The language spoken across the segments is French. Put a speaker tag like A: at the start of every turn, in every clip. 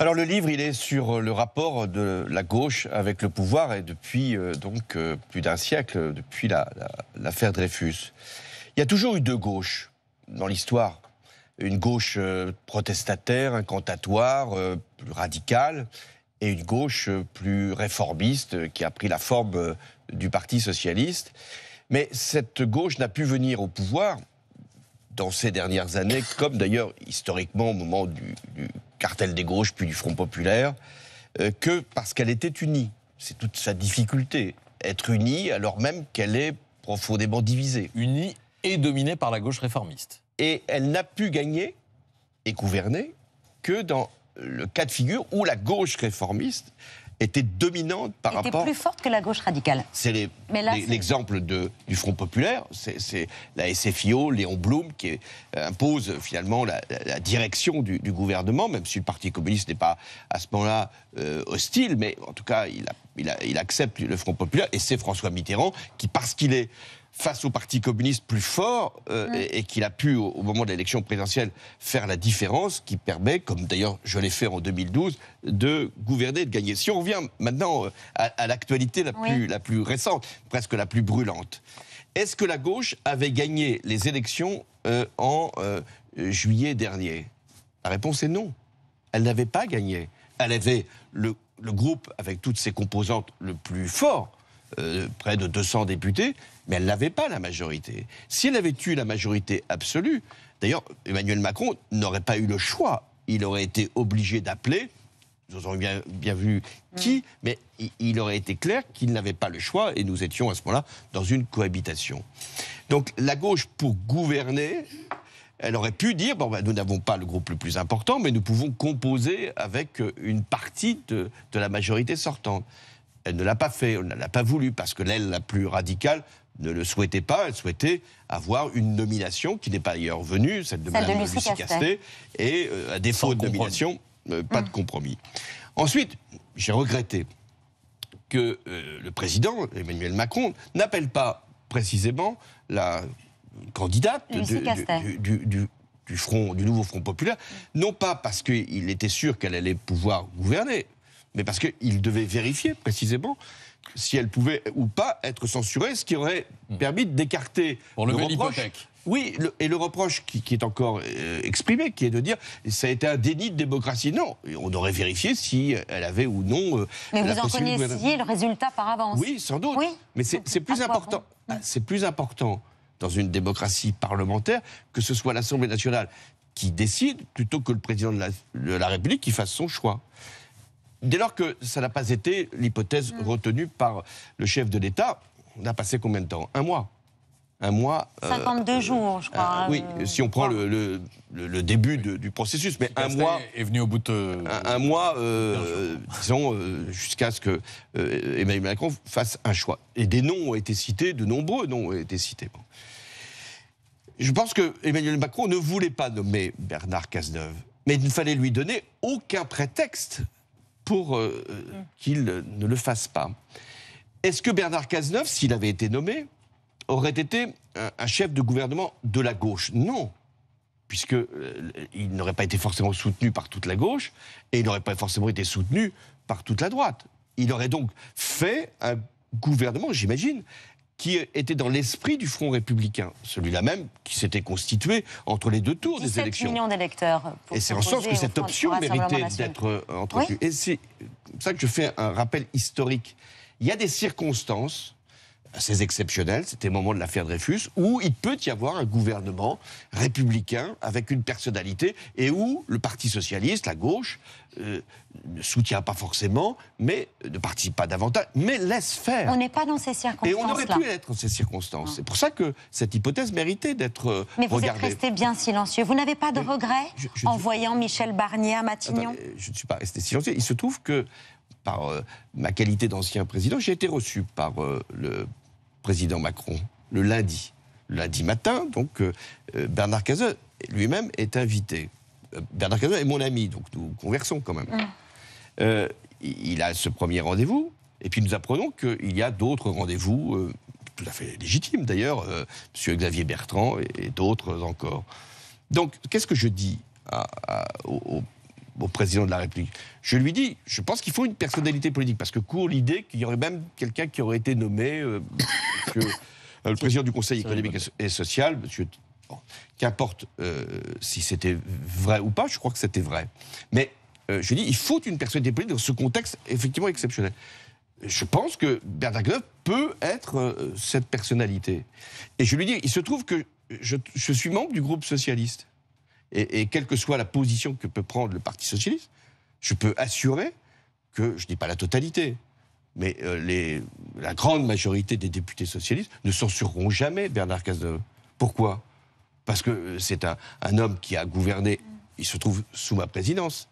A: Alors le livre, il est sur euh, le rapport de la gauche avec le pouvoir et depuis euh, donc euh, plus d'un siècle, depuis l'affaire Dreyfus. Il y a toujours eu deux gauches dans l'histoire. Une gauche protestataire, incantatoire, plus radicale, et une gauche plus réformiste qui a pris la forme du Parti socialiste. Mais cette gauche n'a pu venir au pouvoir dans ces dernières années, comme d'ailleurs historiquement au moment du, cartel des gauches puis du Front populaire, euh, que parce qu'elle était unie. C'est toute sa difficulté, être unie alors même qu'elle est profondément divisée. Unie et dominée par la gauche réformiste. Et elle n'a pu gagner et gouverner que dans le cas de figure où la gauche réformiste était dominante par était plus
B: forte que la gauche radicale.
A: C'est l'exemple du Front populaire. C'est la SFIO, Léon Blum, qui euh, impose finalement la, direction du, gouvernement, même si le Parti communiste n'est pas à ce moment-là euh, hostile, mais en tout cas, il, a, il accepte le Front populaire. Et c'est François Mitterrand qui, parce qu'il est face au Parti communiste plus fort euh, et, qu'il a pu, au, moment de l'élection présidentielle, faire la différence qui permet, comme d'ailleurs je l'ai fait en 2012, de gouverner et de gagner. Si on revient maintenant euh, à, l'actualité la, plus, récente, presque la plus brûlante, est-ce que la gauche avait gagné les élections euh, en juillet dernier La réponse est non. Elle n'avait pas gagné. Elle avait le groupe avec toutes ses composantes le plus fort euh, près de 200 députés, mais elle n'avait pas la majorité. Si elle avait eu la majorité absolue, d'ailleurs, Emmanuel Macron n'aurait pas eu le choix. Il aurait été obligé d'appeler nous aurions bien, vu qui, mm. mais il, aurait été clair qu'il n'avait pas le choix et nous étions à ce moment-là dans une cohabitation. Donc la gauche, pour gouverner, elle aurait pu dire bon, ben, nous n'avons pas le groupe le plus important, mais nous pouvons composer avec euh, une partie de la majorité sortante. Elle ne l'a pas fait, elle ne l'a pas voulu, parce que l'aile la plus radicale ne le souhaitait pas. Elle souhaitait avoir une nomination qui n'est pas ailleurs venue, celle de Lucie, Castet, et euh, à défaut de nomination, euh, pas de mm. compromis. Ensuite, j'ai regretté que euh, le président, Emmanuel Macron, n'appelle pas précisément la candidate du, front, du nouveau Front populaire, non pas parce qu'il était sûr qu'elle allait pouvoir gouverner, mais parce qu'il devait vérifier précisément si elle pouvait ou pas être censurée, ce qui aurait hmm. permis d'écarter pour le reproche. Oui, et le reproche qui, est encore euh, exprimé, qui est de dire ça a été un déni de démocratie. Non, on aurait vérifié si elle avait ou non. Euh, mais vous en connaissiez
B: le résultat par avance. Oui, sans doute. Oui.
A: Mais c'est plus important. Ah, c'est plus important dans une démocratie parlementaire que ce soit l'Assemblée nationale qui décide plutôt que le président de la République qui fasse son choix dès lors que ça n'a pas été l'hypothèse mm. retenue par le chef de l'État, on a passé combien de temps Un mois un mois. 52 euh, euh,
B: jours, je crois. Euh, oui,
A: si on prend le, début du processus, mais un mois. est venu au bout de. Un, mois, disons, jusqu'à ce que Emmanuel Macron fasse un choix. Et des noms ont été cités, de nombreux noms ont été cités. Je pense que Emmanuel Macron ne voulait pas nommer Bernard Cazeneuve, mais il ne fallait lui donner aucun prétexte pour euh, qu'il ne le fasse pas. Est-ce que Bernard Cazeneuve, s'il avait été nommé, aurait été un, chef de gouvernement de la gauche Non puisqu'il euh, il n'aurait pas été forcément soutenu par toute la gauche, et il n'aurait pas forcément été soutenu par toute la droite. Il aurait donc fait un gouvernement, j'imagine, qui était dans l'esprit du Front républicain, celui-là même qui s'était constitué entre les deux tours des élections. millions
B: d'électeurs. Et c'est en sens que cette option méritait d'être
A: euh, entretenue. Et c'est ça que je fais un rappel historique. Il y a des circonstances assez exceptionnel, c'était le moment de l'affaire Dreyfus, où il peut y avoir un gouvernement républicain avec une personnalité et où le Parti socialiste, la gauche, euh, ne soutient pas forcément, mais ne participe pas davantage, mais laisse faire. On
B: n'est pas dans ces circonstances. Et on aurait pu être
A: dans ces circonstances. C'est pour ça que cette hypothèse méritait d'être euh, mais vous êtes resté
B: bien silencieux. Vous n'avez pas de regrets en voyant Michel Barnier à Matignon Je
A: ne suis pas resté silencieux. Il se trouve que par euh, ma qualité d'ancien président, j'ai été reçu par euh, le président Macron le lundi. lundi matin, donc, euh, Bernard cazot lui-même est invité. Bernard cazot est mon ami, donc nous conversons quand même. Mm. il a ce premier rendez-vous, et puis nous apprenons qu'il y a d'autres rendez-vous tout à fait légitimes d'ailleurs, M. Xavier Bertrand et, d'autres encore. Donc, qu'est-ce que je dis au président de la République. Je lui dis, je pense qu'il faut une personnalité politique, parce que court l'idée qu'il y aurait même quelqu'un qui aurait été nommé euh, euh, le président du Conseil économique et social, monsieur. Qu'importe euh, si c'était vrai ou pas, je crois que c'était vrai. Mais je lui dis, il faut une personnalité politique dans ce contexte effectivement exceptionnel. Je pense que Bernard peut être cette personnalité. Et je lui dis, il se trouve que je suis membre du groupe socialiste et, quelle que soit la position que peut prendre le Parti socialiste, je peux assurer que, je ne dis pas la totalité, mais euh, la grande majorité des députés socialistes ne censureront jamais Bernard Cazeneuve. Pourquoi Parce que euh, c'est un, un homme qui a gouverné, il se trouve sous ma présidence,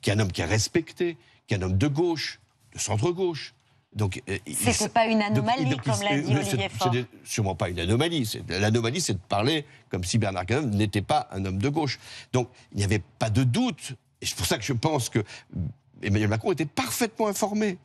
A: qui est un homme qui a respecté, qui est un homme de gauche, de centre-gauche, donc, euh, C'était pas une anomalie, comme l'a euh, dit Olivier sûrement pas une anomalie. L'anomalie, c'est de parler comme si Bernard Cazeneuve n'était pas un homme de gauche. Donc, il n'y avait pas de doute. Et c'est pour ça que je pense que euh, Emmanuel Macron était parfaitement informé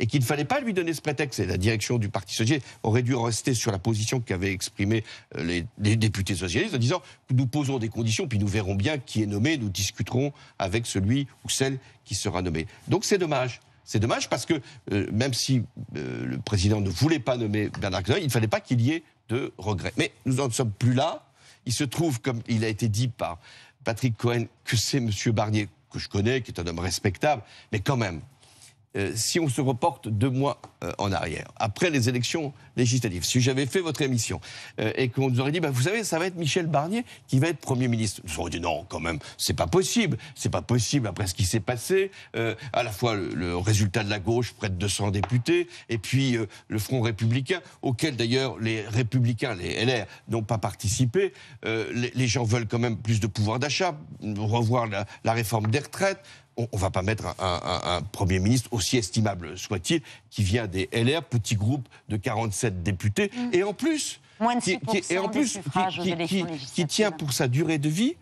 A: et qu'il ne fallait pas lui donner ce prétexte. Et la direction du Parti socialiste aurait dû rester sur la position qu'avaient exprimée les, les, députés socialistes en disant nous posons des conditions, puis nous verrons bien qui est nommé, nous discuterons avec celui ou celle qui sera nommé. Donc c'est dommage. C'est dommage parce que euh, même si euh, le président ne voulait pas nommer Bernard Arnault, il ne fallait pas qu'il y ait de regrets. Mais nous n'en sommes plus là. Il se trouve, comme il a été dit par Patrick Cohen, que c'est M. Barnier, que je connais, qui est un homme respectable, mais quand même, euh, si on se reporte deux mois euh, en arrière, après les élections législatives, si j'avais fait votre émission euh, et qu'on nous aurait dit, bah, vous savez, ça va être Michel Barnier qui va être Premier ministre, nous aurions dit non, quand même, c'est pas possible, c'est pas possible après ce qui s'est passé, à la fois le, résultat de la gauche, près de 200 députés, et puis le Front républicain, auquel d'ailleurs les républicains, les LR, n'ont pas participé. Les, gens veulent quand même plus de pouvoir d'achat, revoir la réforme des retraites on ne va pas mettre un, Premier ministre, aussi estimable soit-il, qui vient des LR, petit groupe de 47 députés, mm. et en plus, qui tient pour sa durée de vie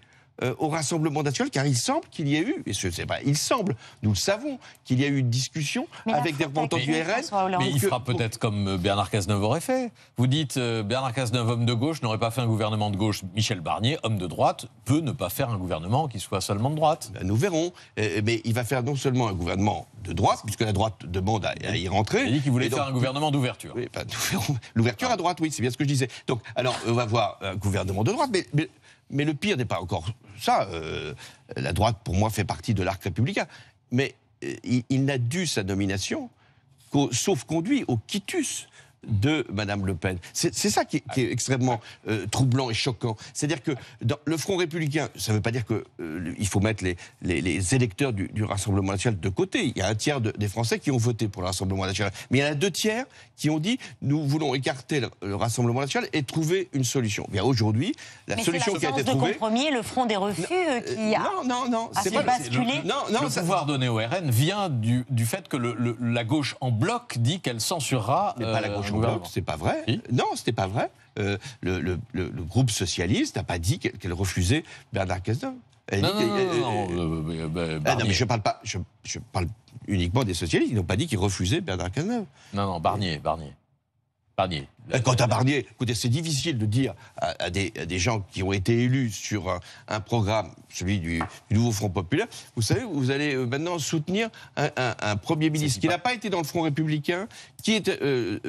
A: euh, au Rassemblement national, car il semble qu'il y ait eu, et ce n'est pas, il semble, nous le savons, qu'il y a eu une discussion avec des représentants du RN. Mais il fera peut-être comme euh, Bernard Cazeneuve aurait fait. Vous dites euh, Bernard Cazeneuve, homme de gauche, n'aurait pas fait un gouvernement de gauche. Michel Barnier, homme de droite, peut ne pas faire un gouvernement qui soit seulement de droite. Ben, nous verrons. mais il va faire non seulement un gouvernement de droite, puisque la droite demande à, y rentrer. Il a dit qu'il voulait faire un gouvernement d'ouverture. Oui, ben, L'ouverture à droite, oui, c'est bien ce que je disais. Donc, alors, on va voir un gouvernement de droite, mais mais le pire n'est pas encore ça. Euh, la droite, pour moi, fait partie de l'arc républicain. Mais euh, il, n'a dû sa nomination qu'au sauf-conduit, au quitus de Mme Le Pen. C'est ça qui est, extrêmement euh, troublant et choquant. C'est-à-dire que dans le Front républicain, ça ne veut pas dire qu'il euh, faut mettre les, électeurs du, Rassemblement national de côté. Il y a un tiers des Français qui ont voté pour le Rassemblement national. Mais il y en a deux tiers qui ont dit nous voulons écarter le, Rassemblement national et trouver une solution. Bien aujourd'hui, la solution qui a été de compromis,
B: le Front des refus euh, qui a. Non, non, non. C'est Le,
A: pouvoir donné au RN vient du, fait que la gauche en bloc dit qu'elle censurera. pas la gauche c'est pas vrai. Non, c'était pas vrai. Euh, le, groupe socialiste n'a pas dit qu'elle refusait Bernard Cazeneuve. non, non, euh, euh, bah, ah, non, mais je parle pas, je, je parle uniquement des socialistes. Ils n'ont pas dit qu'ils refusaient Bernard Cazeneuve. Non, non, Barnier, Barnier. Barnier. Euh, quant à Barnier, écoutez, c'est difficile de dire à, des, gens qui ont été élus sur un, programme, celui du, nouveau Front Populaire. Vous savez, vous allez euh, maintenant soutenir un, Premier ministre qui n'a pas été dans le Front Républicain, qui est euh,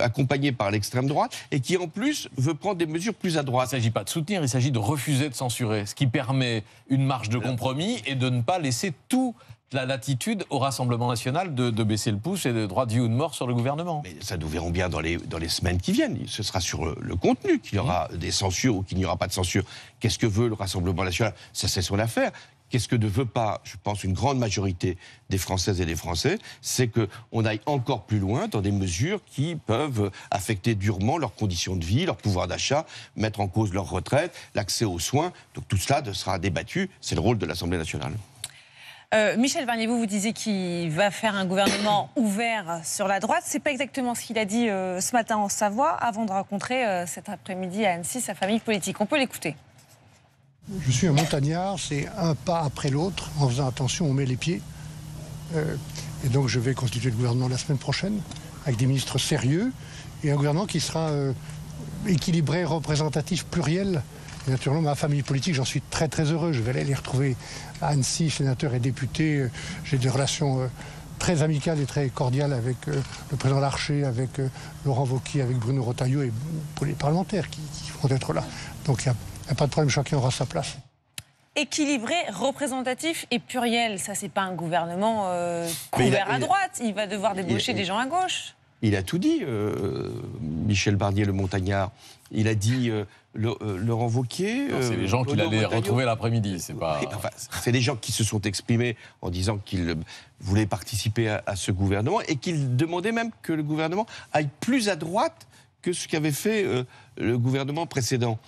A: accompagné par l'extrême droite et qui, en plus, veut prendre des mesures plus à droite. Il ne s'agit pas de soutenir, il s'agit de refuser de censurer, ce qui permet une marge de compromis et de ne pas laisser tout la latitude au Rassemblement national de, baisser le pouce et de droit de vie ou de mort sur le gouvernement. Mais ça, nous verrons bien dans les, semaines qui viennent. Ce sera sur euh, le, contenu qu'il y aura mmh. des censures ou qu'il n'y aura pas de censure. Qu'est-ce que veut le Rassemblement national Ça, c'est son affaire. Qu'est-ce que ne veut pas, je pense, une grande majorité des Françaises et des Français C'est qu'on aille encore plus loin dans des mesures qui peuvent affecter durement leurs conditions de vie, leur pouvoir d'achat, mettre en cause leur retraite, l'accès aux soins. Donc tout cela sera débattu. C'est le rôle de l'Assemblée nationale.
B: Euh, Michel Barnier, vous, vous disiez qu'il va faire un gouvernement ouvert sur la droite. Ce n'est pas exactement ce qu'il a dit euh, ce matin en Savoie avant de rencontrer euh, cet après-midi à Annecy sa famille politique. On peut l'écouter.
A: Je suis un montagnard, c'est un pas après l'autre. En faisant attention, on met les pieds. et donc je vais constituer le gouvernement la semaine prochaine avec des ministres sérieux et un gouvernement qui sera équilibré, représentatif, pluriel naturellement, ma famille politique, j'en suis très très heureux. Je vais aller les retrouver à Annecy, sénateur et député J'ai des relations euh, très amicales et très cordiales avec euh, le président Larcher, avec euh, Laurent Vauquier, avec Bruno Rotaillot et pour les parlementaires qui, vont être là. Donc il n'y a, pas de problème, chacun aura sa place
B: équilibré, représentatif et pluriel. Ça, c'est pas un gouvernement euh, couvert à droite. Il va devoir débaucher des gens à gauche.
A: Il a tout dit, euh, Michel Barnier, le montagnard. Il a dit euh, le, euh, Laurent c'est euh, les gens qu'il allait retrouver l'après-midi, c'est pas. c'est des gens qui se sont exprimés en disant qu'ils voulaient participer à, ce gouvernement et qu'ils demandaient même que le gouvernement aille plus à droite que ce qu'avait fait le gouvernement précédent.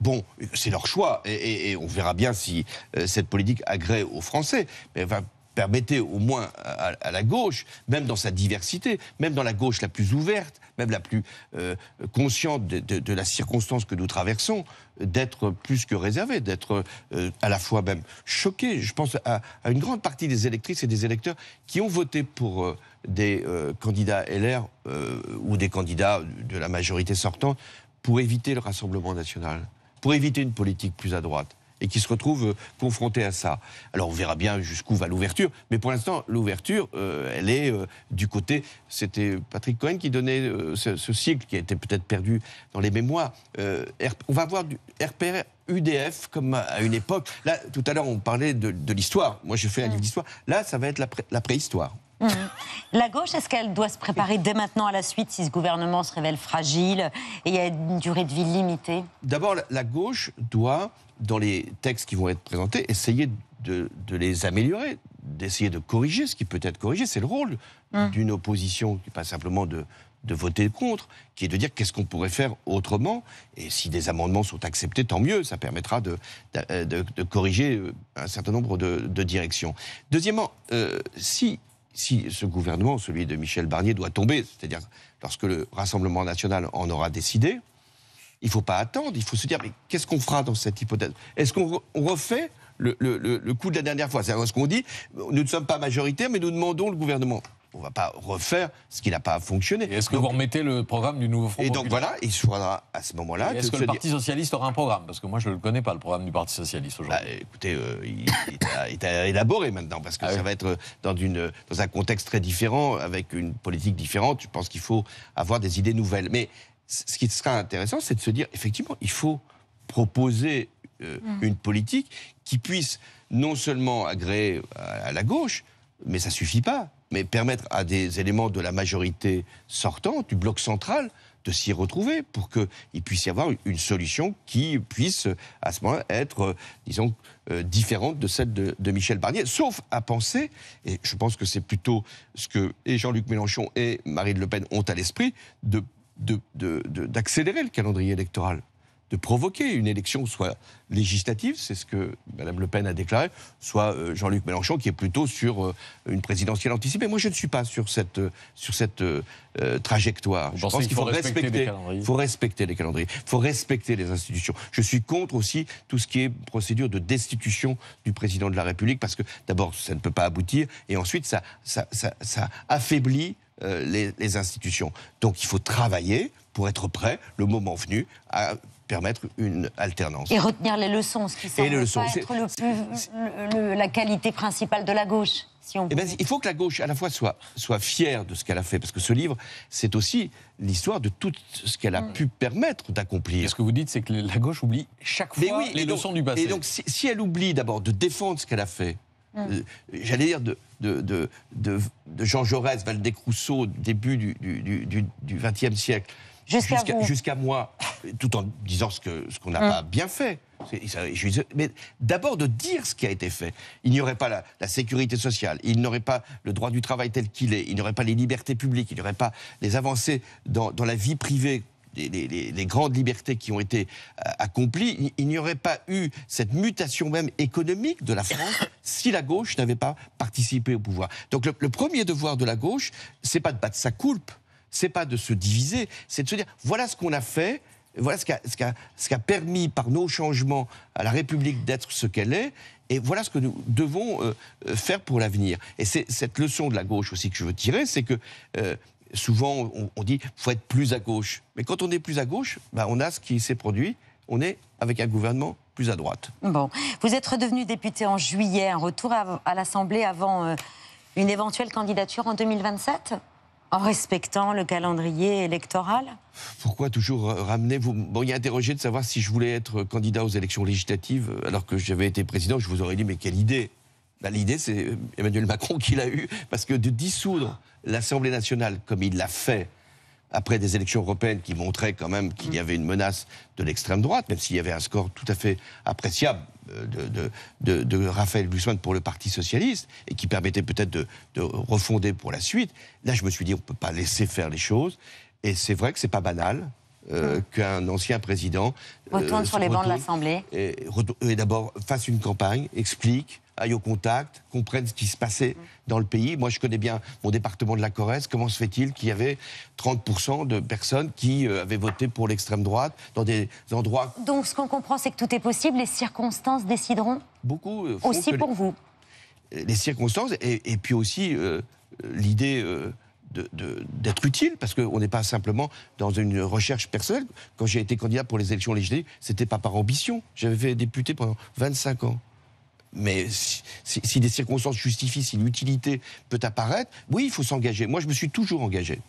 A: Bon, c'est leur choix et, on verra bien si cette politique agrée aux Français. Mais enfin, permettez au moins à, la gauche, même dans sa diversité, même dans la gauche la plus ouverte, même la plus euh, consciente de, la circonstance que nous traversons, d'être plus que réservé, d'être euh, à la fois même choqué. Je pense à, une grande partie des électrices et des électeurs qui ont voté pour euh, des candidats LR ou des candidats de la majorité sortante pour éviter le Rassemblement national, pour éviter une politique plus à droite et qui se retrouvent euh, confrontés à ça. Alors on verra bien jusqu'où va l'ouverture, mais pour l'instant l'ouverture, euh, elle est euh, du côté, c'était Patrick Cohen qui donnait ce, cycle qui a été peut-être perdu dans les mémoires. on va voir du RPR. UDF comme à une époque. Là, tout à l'heure, on parlait de, l'histoire. Moi, je fais un mm. livre d'histoire. Là, ça va être la, préhistoire.
B: Mm. La gauche, est-ce qu'elle doit se préparer dès maintenant à la suite si ce gouvernement se révèle fragile et il y a une durée de vie limitée
A: D'abord, la gauche doit dans les textes qui vont être présentés, essayer de, les améliorer, d'essayer de corriger ce qui peut être corrigé. C'est le rôle hum. d'une opposition, qui pas simplement de, voter contre, qui est de dire qu'est-ce qu'on pourrait faire autrement. Et si des amendements sont acceptés, tant mieux, ça permettra de, euh, corriger euh, un certain nombre de, directions. Deuxièmement, euh, si, si ce gouvernement, celui de Michel Barnier, doit tomber, c'est-à-dire lorsque le Rassemblement national en aura décidé, il ne faut pas attendre, il faut se dire, mais qu'est-ce qu'on fera dans cette hypothèse Est-ce qu'on refait le, coup de la dernière fois C'est-à-dire ce qu'on dit, nous ne sommes pas majoritaires, mais nous demandons le gouvernement. On ne va pas refaire ce qui n'a pas fonctionné. Est-ce que vous remettez le programme du nouveau Front Et donc voilà, il faudra à ce moment-là. Est-ce que, le Parti Socialiste aura un programme Parce que moi, je ne le connais pas, le programme du Parti Socialiste aujourd'hui. Bah, écoutez, euh, il, est à, élaborer maintenant, parce que ah ça va être dans, dans un contexte très différent, avec une politique différente. Je pense qu'il faut avoir des idées nouvelles. Mais ce qui sera intéressant, c'est de se dire, effectivement, il faut proposer euh, mm. une politique qui puisse non seulement agréer euh, à, la gauche, mais ça ne suffit pas, mais permettre à des éléments de la majorité sortante, du bloc central, de s'y retrouver pour qu'il puisse y avoir une solution qui puisse, à ce moment être, euh, disons, différente de celle de, Michel Barnier, sauf à penser, et je pense que c'est plutôt ce que Jean-Luc Mélenchon et Marine Le Pen ont à l'esprit, de d'accélérer le calendrier électoral de provoquer une élection soit législative, c'est ce que Mme Le Pen a déclaré, soit euh, Jean-Luc Mélenchon qui est plutôt sur euh, une présidentielle anticipée. Moi, je ne suis pas sur cette, euh, sur cette trajectoire. je pense qu'il faut, les respecter, Il faut respecter les calendriers, il faut respecter les institutions. Je suis contre aussi tout ce qui est procédure de destitution du président de la République parce que d'abord, ça ne peut pas aboutir et ensuite, ça, ça, ça, ça affaiblit euh, les, institutions. Donc il faut travailler pour être prêt, le moment venu, à permettre une alternance. Et
B: retenir les leçons, ce qui semble être le la qualité principale de la gauche.
A: Si on eh ben, il faut que la gauche, à la fois, soit, fière de ce qu'elle a fait, parce que ce livre, c'est aussi l'histoire de tout ce qu'elle a mm. pu permettre d'accomplir. ce que vous dites, c'est que la gauche oublie chaque fois les leçons du passé. Et donc, si elle oublie d'abord de défendre ce qu'elle a fait, Mm. Euh, j'allais dire, de, de, de, de, Jean Jaurès, Valdez-Crousseau, début du XXe siècle. Jusqu'à moi, tout en disant ce qu'on ce qu'on n'a mm. pas bien fait. mais d'abord de dire ce qui a été fait. Il n'y aurait pas la, sécurité sociale, il n'y aurait pas le droit du travail tel qu'il est, il n'y aurait pas les libertés publiques, il n'y aurait pas les avancées dans, dans la vie privée les, grandes libertés qui ont été euh, accomplies, il, n'y aurait pas eu cette mutation même économique de la France si la gauche n'avait pas participé au pouvoir. Donc le, premier devoir de la gauche, c'est pas de battre sa coulpe, c'est pas de se diviser, c'est de se dire voilà ce qu'on a fait, voilà ce qu'a permis par nos changements à la République d'être ce qu'elle est, et voilà ce que nous devons euh, euh, faire pour l'avenir. Et c'est cette leçon de la gauche aussi que je veux tirer, c'est que souvent, on, dit faut être plus à gauche. Mais quand on est plus à gauche, bah, on a ce qui s'est produit. On est avec un gouvernement plus à droite.
B: Bon, vous êtes redevenu député en juillet. Un retour à, l'Assemblée avant euh, une éventuelle candidature en 2027 en respectant le calendrier électoral
A: Pourquoi toujours ramener vous Bon, il y a interrogé de savoir si je voulais être candidat aux élections législatives alors que j'avais été président. Je vous aurais dit, mais quelle idée bah, l'idée, c'est euh, Emmanuel Macron qui l'a eu, parce que de dissoudre l'Assemblée nationale comme il l'a fait après des élections européennes qui montraient quand même qu'il y mm. avait une menace de l'extrême droite, même s'il y avait un score tout à fait appréciable euh, de, Raphaël Glucksmann pour le Parti socialiste, et qui permettait peut-être de, refonder pour la suite, là je me suis dit on ne peut pas laisser faire les choses, et c'est vrai que c'est pas banal, euh, ah. qu'un ancien président euh, retourne sur les bancs de l'Assemblée et, d'abord fasse une campagne, explique, aille au contact, comprenne ce qui se passait dans le pays. Moi, je connais bien mon département de la Corrèze. Comment se fait-il qu'il y avait 30% de personnes qui euh, avaient voté pour l'extrême droite dans des endroits...
B: Donc, ce qu'on comprend, c'est que tout est possible. Les circonstances décideront
A: Beaucoup. Aussi pour vous. Les circonstances, et, puis aussi l'idée d'être utile, parce qu'on n'est pas simplement dans une recherche personnelle. Quand j'ai été candidat pour les élections législatives, c'était pas par ambition. J'avais fait député pendant 25 ans. Mais si, des circonstances justifient, si l'utilité peut apparaître, oui, il faut s'engager. Moi, je me suis toujours engagé.